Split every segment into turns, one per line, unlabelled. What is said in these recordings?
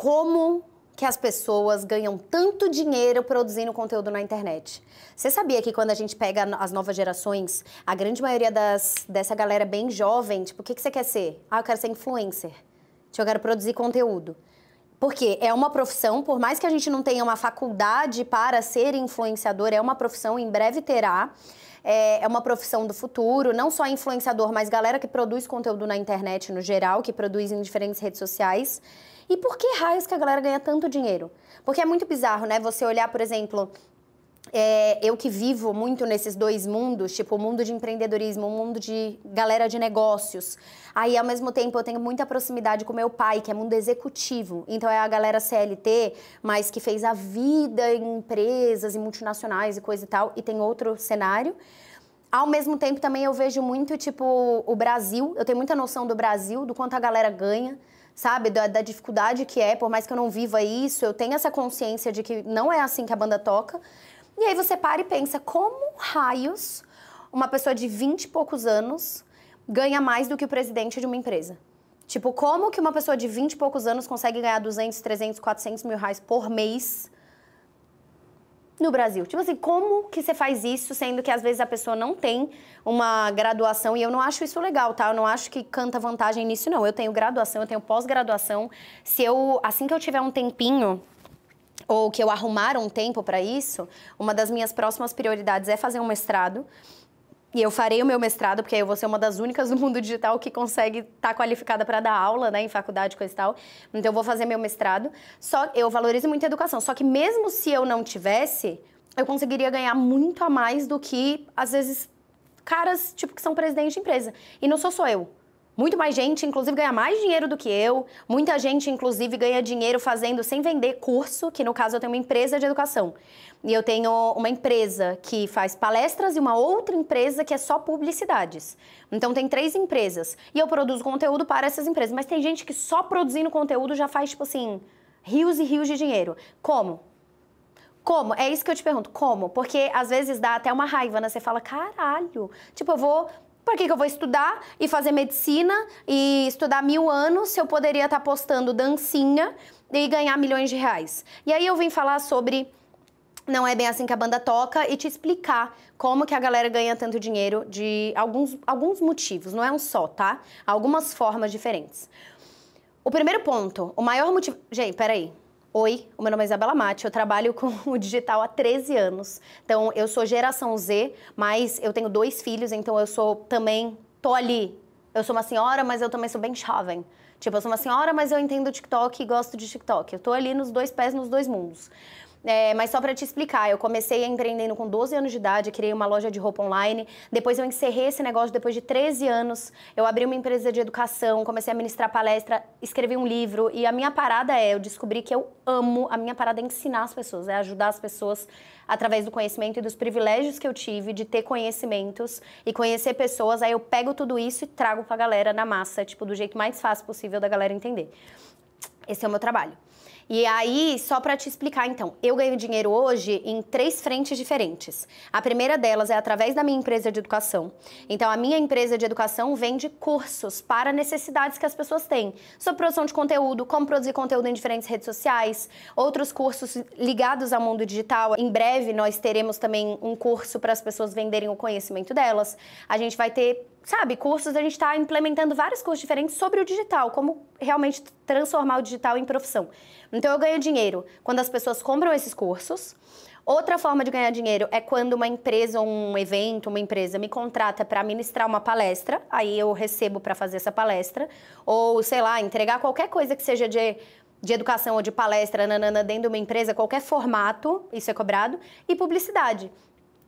como que as pessoas ganham tanto dinheiro produzindo conteúdo na internet. Você sabia que quando a gente pega as novas gerações, a grande maioria das, dessa galera bem jovem, tipo, o que, que você quer ser? Ah, eu quero ser influencer. Tipo, eu quero produzir conteúdo. Porque é uma profissão, por mais que a gente não tenha uma faculdade para ser influenciador, é uma profissão, em breve terá. É, é uma profissão do futuro, não só influenciador, mas galera que produz conteúdo na internet no geral, que produz em diferentes redes sociais. E por que raios que a galera ganha tanto dinheiro? Porque é muito bizarro, né? Você olhar, por exemplo, é, eu que vivo muito nesses dois mundos, tipo o mundo de empreendedorismo, o mundo de galera de negócios. Aí, ao mesmo tempo, eu tenho muita proximidade com meu pai, que é mundo executivo. Então, é a galera CLT, mas que fez a vida em empresas e em multinacionais e coisa e tal. E tem outro cenário. Ao mesmo tempo, também eu vejo muito, tipo, o Brasil. Eu tenho muita noção do Brasil, do quanto a galera ganha sabe? Da, da, dificuldade que é, por mais que eu não viva isso, eu tenho essa consciência de que não é assim que a banda toca. E aí você para e pensa, como raios uma pessoa de 20 e poucos anos ganha mais do que o presidente de uma empresa? Tipo, como que uma pessoa de 20 e poucos anos consegue ganhar 200, 300, 400 mil reais por mês no Brasil? Tipo assim, como que você faz isso, sendo que às vezes a pessoa não tem uma graduação, e eu não acho isso legal, tá? Eu não acho que canta vantagem nisso, não. Eu tenho graduação, eu tenho pós-graduação. Se eu, assim que eu tiver um tempinho, ou que eu arrumar um tempo para isso, uma das minhas próximas prioridades é fazer um mestrado. E eu farei o meu mestrado, porque aí eu vou ser uma das únicas do mundo digital que consegue estar tá qualificada para dar aula, né, em faculdade, coisa e tal. Então eu vou fazer meu mestrado. Só eu valorizo muito a educação, só que mesmo se eu não tivesse, eu conseguiria ganhar muito a mais do que às vezes caras, tipo, que são presidente de empresa. E não sou só eu. Muito mais gente, inclusive, ganha mais dinheiro do que eu. Muita gente, inclusive, ganha dinheiro fazendo sem vender curso, que no caso eu tenho uma empresa de educação. E eu tenho uma empresa que faz palestras e uma outra empresa que é só publicidades. Então tem três empresas. E eu produzo conteúdo para essas empresas. Mas tem gente que só produzindo conteúdo já faz, tipo assim, rios e rios de dinheiro. Como? Como? É isso que eu te pergunto. Como? Porque às vezes dá até uma raiva, né? Você fala, caralho. Tipo, eu vou por que, que eu vou estudar e fazer medicina e estudar mil anos se eu poderia estar tá postando dancinha e ganhar milhões de reais? E aí eu vim falar sobre não é bem assim que a banda toca e te explicar como que a galera ganha tanto dinheiro de alguns, alguns motivos, não é um só, tá? Algumas formas diferentes. O primeiro ponto, o maior motivo. Gente, peraí. Oi, o meu nome é Isabela Mate, eu trabalho com o digital há 13 anos. Então, eu sou geração Z, mas eu tenho dois filhos, então eu sou também, tô ali. Eu sou uma senhora, mas eu também sou bem jovem. Tipo, eu sou uma senhora, mas eu entendo TikTok e gosto de TikTok. Eu tô ali nos dois pés, nos dois mundos. É, mas só para te explicar, eu comecei empreendendo com 12 anos de idade, criei uma loja de roupa online. Depois eu encerrei esse negócio depois de 13 anos. Eu abri uma empresa de educação, comecei a ministrar palestra, escrevi um livro. E a minha parada é, eu descobri que eu amo, a minha parada é ensinar as pessoas, é ajudar as pessoas através do conhecimento e dos privilégios que eu tive de ter conhecimentos e conhecer pessoas. Aí eu pego tudo isso e trago pra galera na massa, tipo, do jeito mais fácil possível da galera entender. Esse é o meu trabalho. E aí, só para te explicar então, eu ganho dinheiro hoje em três frentes diferentes. A primeira delas é através da minha empresa de educação. Então, a minha empresa de educação vende cursos para necessidades que as pessoas têm, sobre produção de conteúdo, como produzir conteúdo em diferentes redes sociais, outros cursos ligados ao mundo digital. Em breve nós teremos também um curso para as pessoas venderem o conhecimento delas. A gente vai ter sabe, cursos, a gente está implementando vários cursos diferentes sobre o digital, como realmente transformar o digital em profissão. Então, eu ganho dinheiro quando as pessoas compram esses cursos. Outra forma de ganhar dinheiro é quando uma empresa, um evento, uma empresa me contrata para ministrar uma palestra, aí eu recebo para fazer essa palestra, ou sei lá, entregar qualquer coisa que seja de de educação ou de palestra nanana, dentro de uma empresa, qualquer formato, isso é cobrado, e publicidade.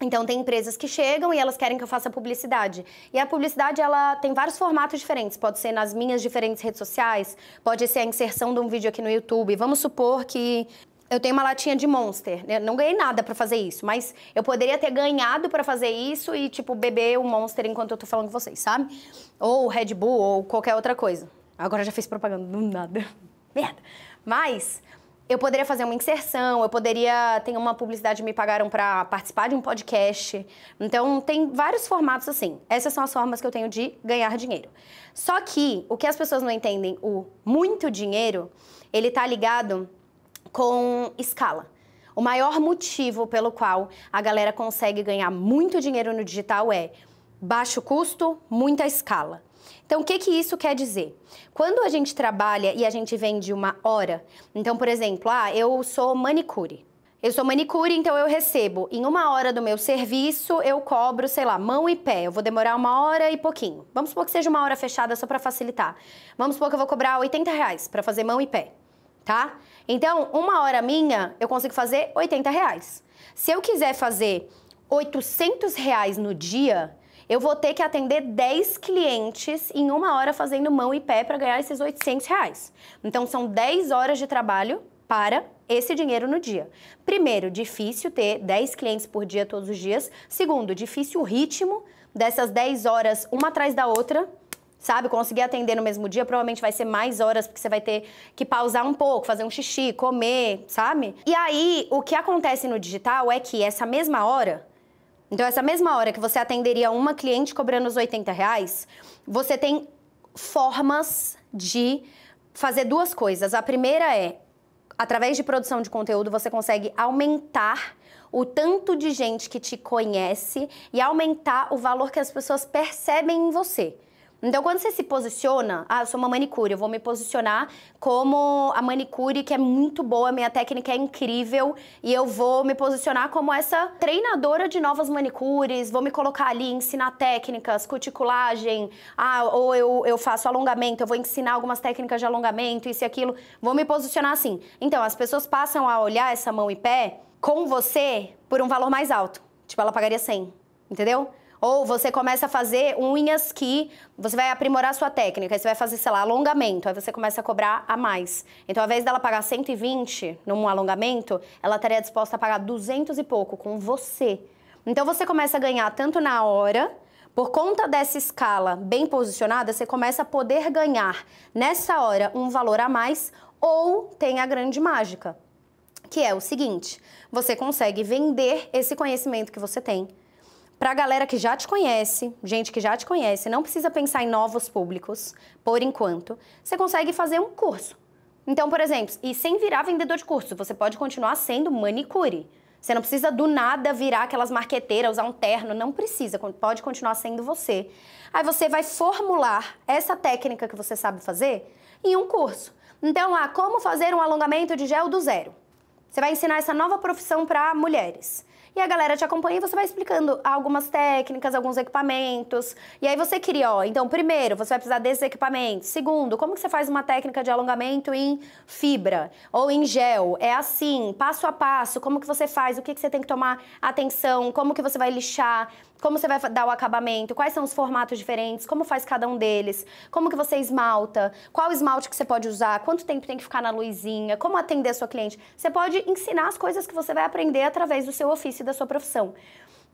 Então tem empresas que chegam e elas querem que eu faça publicidade. E a publicidade ela tem vários formatos diferentes. Pode ser nas minhas diferentes redes sociais, pode ser a inserção de um vídeo aqui no YouTube. Vamos supor que eu tenho uma latinha de Monster. Né? não ganhei nada para fazer isso, mas eu poderia ter ganhado para fazer isso e tipo beber o Monster enquanto eu tô falando com vocês, sabe? Ou Red Bull ou qualquer outra coisa. Agora já fiz propaganda do nada. Né? Merda. Mas eu poderia fazer uma inserção, eu poderia. ter uma publicidade me pagaram para participar de um podcast. Então, tem vários formatos assim. Essas são as formas que eu tenho de ganhar dinheiro. Só que o que as pessoas não entendem, o muito dinheiro, ele está ligado com escala. O maior motivo pelo qual a galera consegue ganhar muito dinheiro no digital é baixo custo, muita escala. Então, o que, que isso quer dizer? Quando a gente trabalha e a gente vende uma hora, então, por exemplo, ah, eu sou manicure. Eu sou manicure, então eu recebo. Em uma hora do meu serviço, eu cobro, sei lá, mão e pé. Eu vou demorar uma hora e pouquinho. Vamos supor que seja uma hora fechada só para facilitar. Vamos supor que eu vou cobrar 80 reais para fazer mão e pé, tá? Então, uma hora minha, eu consigo fazer 80 reais. Se eu quiser fazer 800 reais no dia, eu vou ter que atender 10 clientes em uma hora fazendo mão e pé para ganhar esses 800 reais. Então, são 10 horas de trabalho para esse dinheiro no dia. Primeiro, difícil ter 10 clientes por dia todos os dias. Segundo, difícil o ritmo dessas 10 horas, uma atrás da outra, sabe? Conseguir atender no mesmo dia provavelmente vai ser mais horas, porque você vai ter que pausar um pouco, fazer um xixi, comer, sabe? E aí, o que acontece no digital é que essa mesma hora então, essa mesma hora que você atenderia uma cliente cobrando os 80 reais, você tem formas de fazer duas coisas. A primeira é, através de produção de conteúdo, você consegue aumentar o tanto de gente que te conhece e aumentar o valor que as pessoas percebem em você. Então, quando você se posiciona, ah, eu sou uma manicure, eu vou me posicionar como a manicure que é muito boa, minha técnica é incrível e eu vou me posicionar como essa treinadora de novas manicures, vou me colocar ali, ensinar técnicas, cuticulagem, ah, ou eu, eu faço alongamento, eu vou ensinar algumas técnicas de alongamento, isso e aquilo, vou me posicionar assim. Então, as pessoas passam a olhar essa mão e pé com você por um valor mais alto. Tipo, ela pagaria 100, entendeu? Ou você começa a fazer unhas que você vai aprimorar sua técnica, aí você vai fazer, sei lá, alongamento, aí você começa a cobrar a mais. Então, ao invés dela pagar 120 num alongamento, ela estaria disposta a pagar 200 e pouco com você. Então, você começa a ganhar tanto na hora, por conta dessa escala bem posicionada, você começa a poder ganhar nessa hora um valor a mais ou tem a grande mágica, que é o seguinte: você consegue vender esse conhecimento que você tem para a galera que já te conhece, gente que já te conhece, não precisa pensar em novos públicos, por enquanto, você consegue fazer um curso. Então, por exemplo, e sem virar vendedor de curso, você pode continuar sendo manicure. Você não precisa do nada virar aquelas marqueteiras, usar um terno, não precisa, pode continuar sendo você. Aí você vai formular essa técnica que você sabe fazer em um curso. Então, ah, como fazer um alongamento de gel do zero? Você vai ensinar essa nova profissão para mulheres. E a galera te acompanha e você vai explicando algumas técnicas, alguns equipamentos. E aí você cria, ó, então primeiro você vai precisar desses equipamentos. Segundo, como que você faz uma técnica de alongamento em fibra ou em gel? É assim, passo a passo, como que você faz, o que, que você tem que tomar atenção, como que você vai lixar como você vai dar o acabamento, quais são os formatos diferentes, como faz cada um deles, como que você esmalta, qual esmalte que você pode usar, quanto tempo tem que ficar na luzinha, como atender a sua cliente. Você pode ensinar as coisas que você vai aprender através do seu ofício e da sua profissão.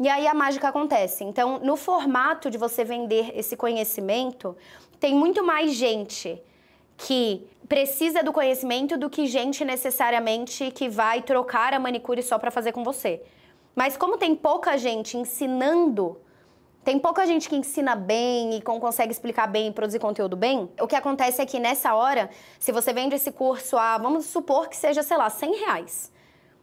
E aí a mágica acontece. Então, no formato de você vender esse conhecimento, tem muito mais gente que precisa do conhecimento do que gente necessariamente que vai trocar a manicure só para fazer com você. Mas como tem pouca gente ensinando, tem pouca gente que ensina bem e consegue explicar bem e produzir conteúdo bem, o que acontece é que nessa hora, se você vende esse curso a, vamos supor que seja, sei lá, 100 reais.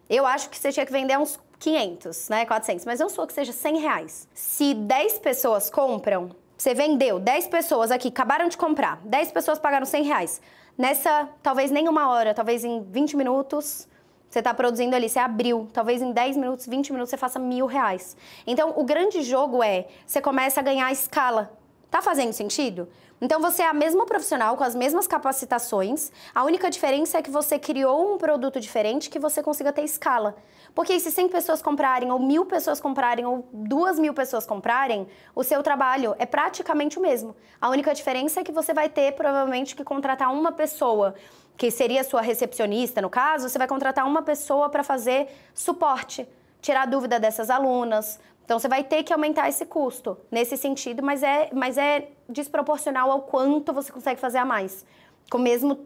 Eu acho que você tinha que vender uns 500, né, 400, mas eu sou que seja 100 reais. Se 10 pessoas compram, você vendeu, 10 pessoas aqui acabaram de comprar, 10 pessoas pagaram 100 reais. Nessa, talvez nem uma hora, talvez em 20 minutos, você está produzindo ali, você abriu. Talvez em 10 minutos, 20 minutos você faça mil reais. Então, o grande jogo é você começa a ganhar escala. Tá fazendo sentido? Então você é a mesma profissional com as mesmas capacitações. A única diferença é que você criou um produto diferente que você consiga ter escala. Porque se 100 pessoas comprarem, ou mil pessoas comprarem, ou duas mil pessoas comprarem, o seu trabalho é praticamente o mesmo. A única diferença é que você vai ter provavelmente que contratar uma pessoa que seria sua recepcionista, no caso, você vai contratar uma pessoa para fazer suporte, tirar dúvida dessas alunas. Então, você vai ter que aumentar esse custo nesse sentido, mas é, mas é desproporcional ao quanto você consegue fazer a mais, com o mesmo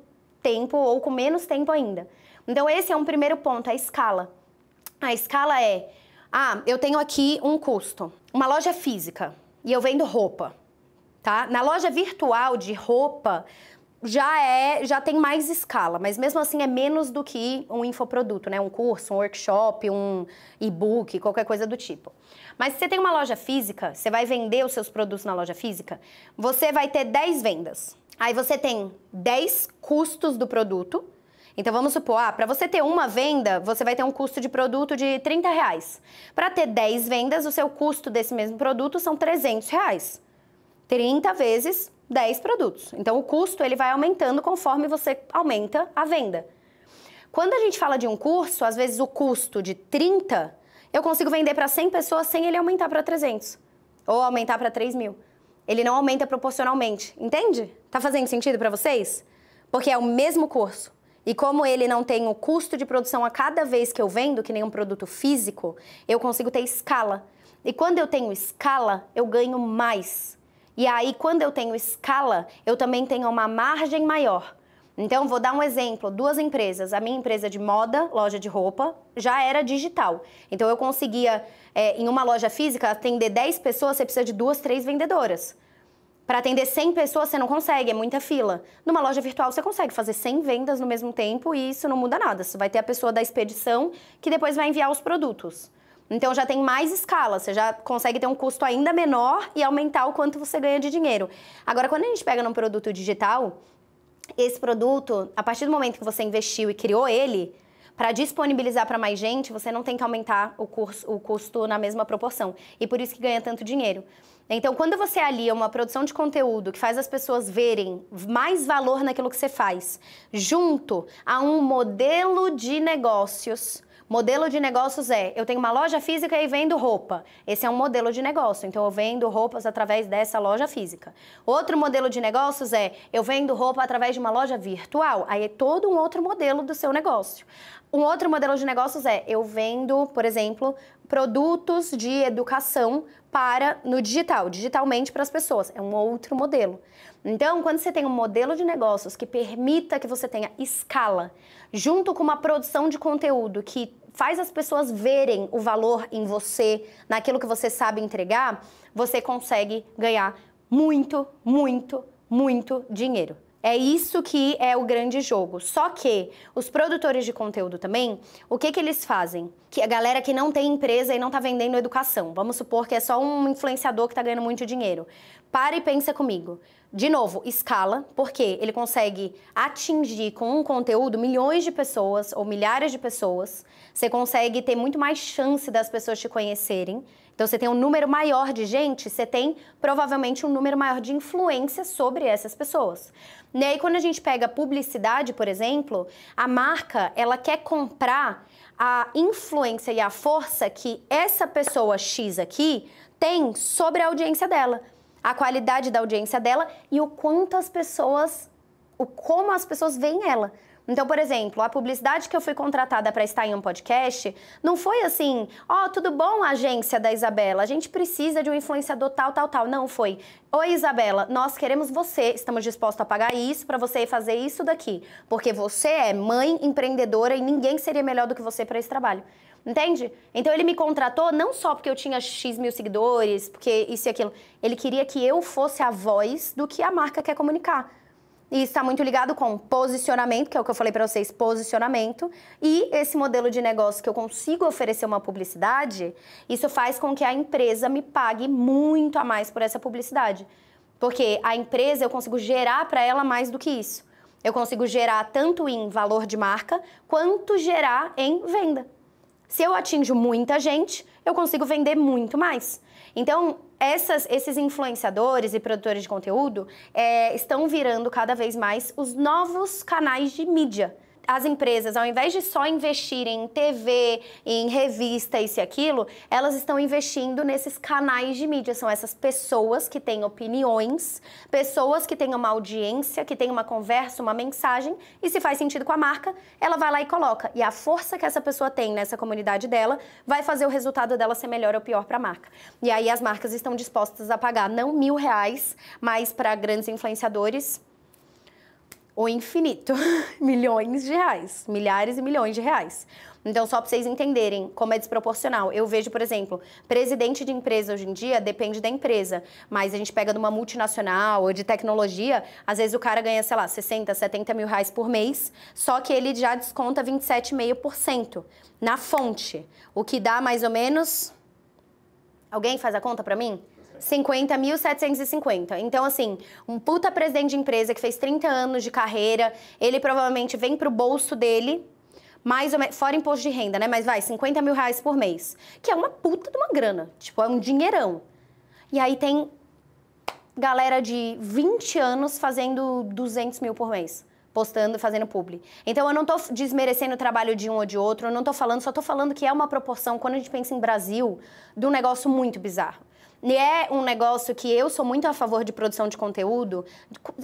tempo ou com menos tempo ainda. Então, esse é um primeiro ponto, a escala. A escala é: ah, eu tenho aqui um custo, uma loja física, e eu vendo roupa, tá? Na loja virtual de roupa, já é, já tem mais escala, mas mesmo assim é menos do que um infoproduto, né? Um curso, um workshop, um e-book, qualquer coisa do tipo. Mas se você tem uma loja física, você vai vender os seus produtos na loja física, você vai ter 10 vendas. Aí você tem 10 custos do produto. Então vamos supor, ah, para você ter uma venda, você vai ter um custo de produto de 30 reais. Para ter 10 vendas, o seu custo desse mesmo produto são 300 reais. 30 vezes 10 produtos. Então o custo ele vai aumentando conforme você aumenta a venda. Quando a gente fala de um curso, às vezes o custo de 30, eu consigo vender para 100 pessoas sem ele aumentar para 300 ou aumentar para 3 mil. Ele não aumenta proporcionalmente, entende? Tá fazendo sentido para vocês? Porque é o mesmo curso. E como ele não tem o custo de produção a cada vez que eu vendo, que nem um produto físico, eu consigo ter escala. E quando eu tenho escala, eu ganho mais. E aí, quando eu tenho escala, eu também tenho uma margem maior. Então, vou dar um exemplo: duas empresas. A minha empresa de moda, loja de roupa, já era digital. Então, eu conseguia, é, em uma loja física, atender 10 pessoas, você precisa de duas, três vendedoras. Para atender 100 pessoas, você não consegue, é muita fila. Numa loja virtual, você consegue fazer 100 vendas no mesmo tempo e isso não muda nada. Você vai ter a pessoa da expedição que depois vai enviar os produtos. Então já tem mais escala, você já consegue ter um custo ainda menor e aumentar o quanto você ganha de dinheiro. Agora, quando a gente pega num produto digital, esse produto, a partir do momento que você investiu e criou ele, para disponibilizar para mais gente, você não tem que aumentar o, curso, o custo na mesma proporção. E por isso que ganha tanto dinheiro. Então, quando você alia uma produção de conteúdo que faz as pessoas verem mais valor naquilo que você faz, junto a um modelo de negócios Modelo de negócios é: eu tenho uma loja física e vendo roupa. Esse é um modelo de negócio, então eu vendo roupas através dessa loja física. Outro modelo de negócios é: eu vendo roupa através de uma loja virtual. Aí é todo um outro modelo do seu negócio. Um outro modelo de negócios é: eu vendo, por exemplo, produtos de educação para no digital, digitalmente para as pessoas. É um outro modelo. Então, quando você tem um modelo de negócios que permita que você tenha escala, junto com uma produção de conteúdo que faz as pessoas verem o valor em você, naquilo que você sabe entregar, você consegue ganhar muito, muito, muito dinheiro. É isso que é o grande jogo. Só que os produtores de conteúdo também, o que, que eles fazem? Que a galera que não tem empresa e não está vendendo educação, vamos supor que é só um influenciador que está ganhando muito dinheiro. Para e pensa comigo. De novo, escala, porque ele consegue atingir com um conteúdo milhões de pessoas ou milhares de pessoas. Você consegue ter muito mais chance das pessoas te conhecerem então, você tem um número maior de gente, você tem provavelmente um número maior de influência sobre essas pessoas. E aí, quando a gente pega publicidade, por exemplo, a marca ela quer comprar a influência e a força que essa pessoa X aqui tem sobre a audiência dela, a qualidade da audiência dela e o quanto as pessoas, o como as pessoas veem ela. Então, por exemplo, a publicidade que eu fui contratada para estar em um podcast não foi assim, ó, oh, tudo bom, agência da Isabela, a gente precisa de um influenciador tal, tal, tal. Não foi. Oi, Isabela, nós queremos você, estamos dispostos a pagar isso para você fazer isso daqui, porque você é mãe empreendedora e ninguém seria melhor do que você para esse trabalho. Entende? Então ele me contratou não só porque eu tinha X mil seguidores, porque isso e aquilo. Ele queria que eu fosse a voz do que a marca quer comunicar e está muito ligado com posicionamento, que é o que eu falei para vocês, posicionamento, e esse modelo de negócio que eu consigo oferecer uma publicidade, isso faz com que a empresa me pague muito a mais por essa publicidade. Porque a empresa eu consigo gerar para ela mais do que isso. Eu consigo gerar tanto em valor de marca quanto gerar em venda. Se eu atinjo muita gente, eu consigo vender muito mais. Então, essas, esses influenciadores e produtores de conteúdo é, estão virando cada vez mais os novos canais de mídia as empresas, ao invés de só investirem em TV, em revista, isso e aquilo, elas estão investindo nesses canais de mídia. São essas pessoas que têm opiniões, pessoas que têm uma audiência, que têm uma conversa, uma mensagem, e se faz sentido com a marca, ela vai lá e coloca. E a força que essa pessoa tem nessa comunidade dela vai fazer o resultado dela ser melhor ou pior para a marca. E aí as marcas estão dispostas a pagar não mil reais, mas para grandes influenciadores o infinito, milhões de reais, milhares e milhões de reais. Então, só para vocês entenderem como é desproporcional. Eu vejo, por exemplo, presidente de empresa hoje em dia depende da empresa, mas a gente pega de uma multinacional ou de tecnologia, às vezes o cara ganha, sei lá, 60, 70 mil reais por mês, só que ele já desconta 27,5% na fonte, o que dá mais ou menos... Alguém faz a conta para mim? 50.750. Então, assim, um puta presidente de empresa que fez 30 anos de carreira, ele provavelmente vem pro bolso dele, mais ou menos, fora imposto de renda, né? Mas vai, 50 mil reais por mês. Que é uma puta de uma grana. Tipo, é um dinheirão. E aí tem galera de 20 anos fazendo 200 mil por mês postando, fazendo publi. Então eu não estou desmerecendo o trabalho de um ou de outro, eu não estou falando, só estou falando que é uma proporção, quando a gente pensa em Brasil, de um negócio muito bizarro. E é um negócio que eu sou muito a favor de produção de conteúdo,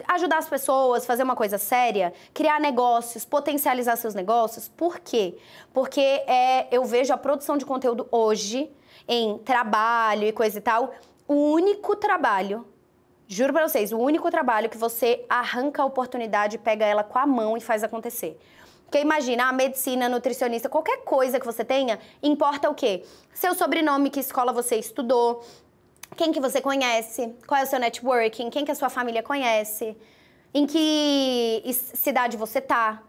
ajudar as pessoas, fazer uma coisa séria, criar negócios, potencializar seus negócios. Por quê? Porque é, eu vejo a produção de conteúdo hoje, em trabalho e coisa e tal, o único trabalho Juro para vocês, o único trabalho que você arranca a oportunidade, pega ela com a mão e faz acontecer. Porque imagina, a medicina, nutricionista, qualquer coisa que você tenha, importa o quê? Seu sobrenome, que escola você estudou, quem que você conhece, qual é o seu networking, quem que a sua família conhece, em que cidade você tá.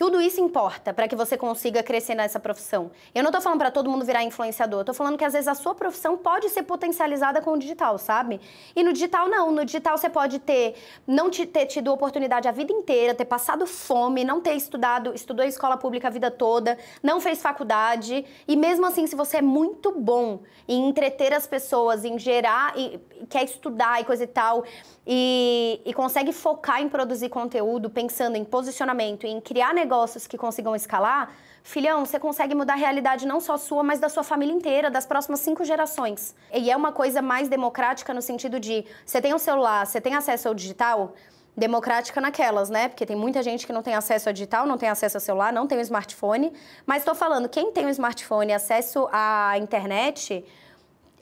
Tudo isso importa para que você consiga crescer nessa profissão. Eu não estou falando para todo mundo virar influenciador, estou falando que às vezes a sua profissão pode ser potencializada com o digital, sabe? E no digital não, no digital você pode ter não te, ter tido oportunidade a vida inteira, ter passado fome, não ter estudado, estudou escola pública a vida toda, não fez faculdade e mesmo assim se você é muito bom em entreter as pessoas, em gerar e quer estudar e coisa e tal e, e consegue focar em produzir conteúdo, pensando em posicionamento, em criar negócio negócios que consigam escalar, filhão, você consegue mudar a realidade não só sua, mas da sua família inteira, das próximas cinco gerações. E é uma coisa mais democrática no sentido de você tem um celular, você tem acesso ao digital, democrática naquelas, né? Porque tem muita gente que não tem acesso ao digital, não tem acesso ao celular, não tem um smartphone. Mas estou falando, quem tem um smartphone, acesso à internet,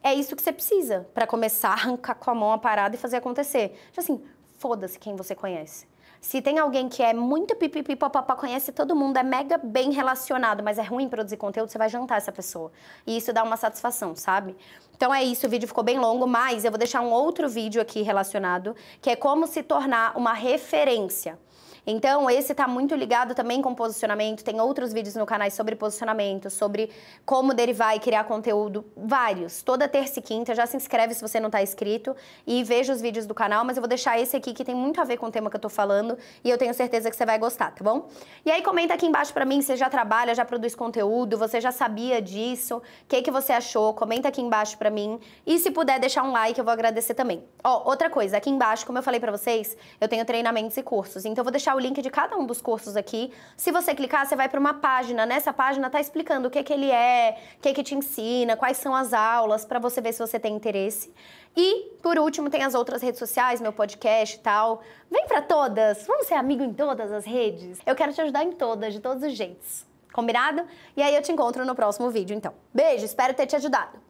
é isso que você precisa para começar a arrancar com a mão a parada e fazer acontecer. Tipo assim, foda-se quem você conhece. Se tem alguém que é muito pipipi, papapá, conhece todo mundo, é mega bem relacionado, mas é ruim produzir conteúdo, você vai jantar essa pessoa. E isso dá uma satisfação, sabe? Então é isso, o vídeo ficou bem longo, mas eu vou deixar um outro vídeo aqui relacionado, que é como se tornar uma referência. Então, esse está muito ligado também com posicionamento. Tem outros vídeos no canal sobre posicionamento, sobre como derivar e criar conteúdo, vários. Toda terça e quinta, já se inscreve se você não está inscrito e veja os vídeos do canal, mas eu vou deixar esse aqui que tem muito a ver com o tema que eu estou falando e eu tenho certeza que você vai gostar, tá bom? E aí comenta aqui embaixo para mim se você já trabalha, já produz conteúdo, você já sabia disso, o que que você achou? Comenta aqui embaixo para mim e se puder deixar um like, eu vou agradecer também. Ó, outra coisa, aqui embaixo, como eu falei para vocês, eu tenho treinamentos e cursos, então eu vou deixar o link de cada um dos cursos aqui. Se você clicar, você vai para uma página. Nessa página tá explicando o que, que ele é, o que, que te ensina, quais são as aulas, para você ver se você tem interesse. E, por último, tem as outras redes sociais, meu podcast e tal. Vem para todas! Vamos ser amigo em todas as redes? Eu quero te ajudar em todas, de todos os jeitos. Combinado? E aí eu te encontro no próximo vídeo, então. Beijo, espero ter te ajudado.